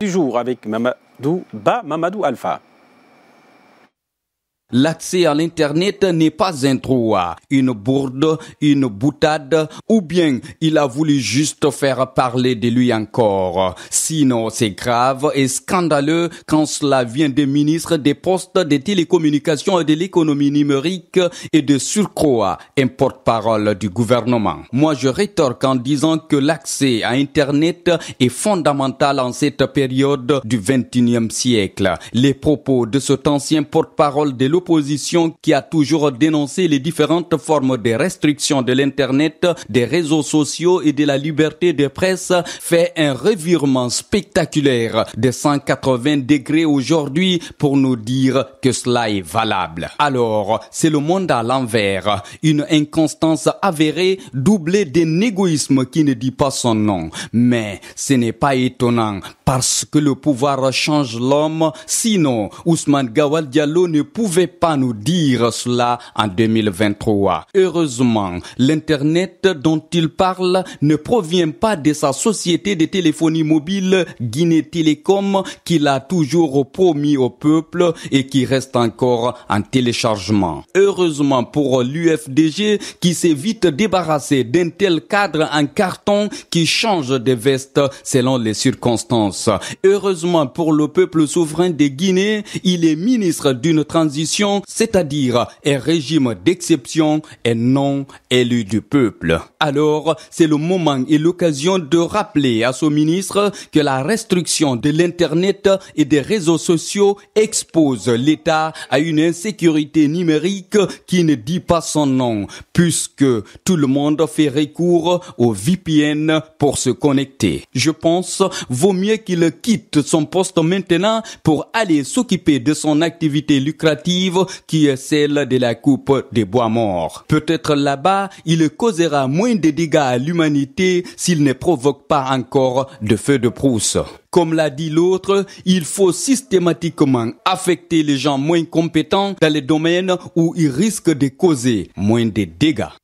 du jour avec Mamadou Ba Mamadou Alpha. L'accès à l'Internet n'est pas un trou, une bourde, une boutade, ou bien il a voulu juste faire parler de lui encore. Sinon, c'est grave et scandaleux quand cela vient des ministres des postes, des télécommunications et de l'économie numérique et de surcroît, un porte-parole du gouvernement. Moi, je rétorque en disant que l'accès à Internet est fondamental en cette période du 21e siècle. Les propos de cet ancien porte-parole de l'opposition qui a toujours dénoncé les différentes formes de restrictions de l'Internet, des réseaux sociaux et de la liberté de presse fait un revirement spectaculaire de 180 degrés aujourd'hui pour nous dire que cela est valable. Alors, c'est le monde à l'envers, une inconstance avérée doublée d'un égoïsme qui ne dit pas son nom. Mais ce n'est pas étonnant parce que le pouvoir change l'homme, sinon Ousmane Gawal Diallo ne pouvait pas nous dire cela en 2023. Heureusement, l'Internet dont il parle ne provient pas de sa société de téléphonie mobile Guinée Télécom qu'il a toujours promis au peuple et qui reste encore en téléchargement. Heureusement pour l'UFDG qui s'est vite débarrassé d'un tel cadre en carton qui change de veste selon les circonstances. Heureusement pour le peuple souverain de Guinée, il est ministre d'une transition c'est-à-dire un régime d'exception et non élu du peuple. Alors, c'est le moment et l'occasion de rappeler à ce ministre que la restriction de l'Internet et des réseaux sociaux expose l'État à une insécurité numérique qui ne dit pas son nom, puisque tout le monde fait recours au VPN pour se connecter. Je pense, vaut mieux qu'il quitte son poste maintenant pour aller s'occuper de son activité lucrative qui est celle de la coupe des bois morts. Peut-être là-bas, il causera moins de dégâts à l'humanité s'il ne provoque pas encore de feu de prousse. Comme l'a dit l'autre, il faut systématiquement affecter les gens moins compétents dans les domaines où ils risquent de causer moins de dégâts.